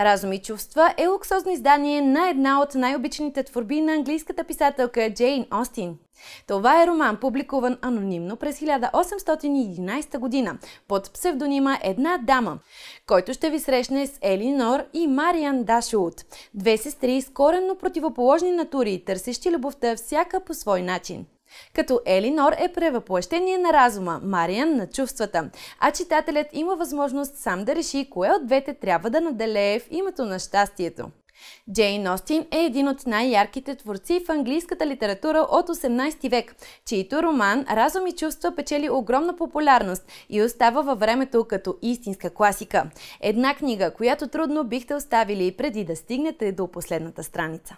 Разум и чувства е луксозно издание на една от най-обичаните творби на английската писателка Джейн Остин. Това е роман, публикуван анонимно през 1811 година под псевдонима Една дама, който ще ви срещне с Елинор и Мариан Дашулт, две сестри с коренно противоположни натури, търсещи любовта всяка по свой начин. Като Елинор е превъплъщение на разума, Мариан на чувствата, а читателят има възможност сам да реши кое от двете трябва да наделее в името на щастието. Джейн Остин е един от най-ярките творци в английската литература от 18 век, чийто роман «Разум и чувства» печели огромна популярност и остава във времето като истинска класика. Една книга, която трудно бихте оставили преди да стигнете до последната страница.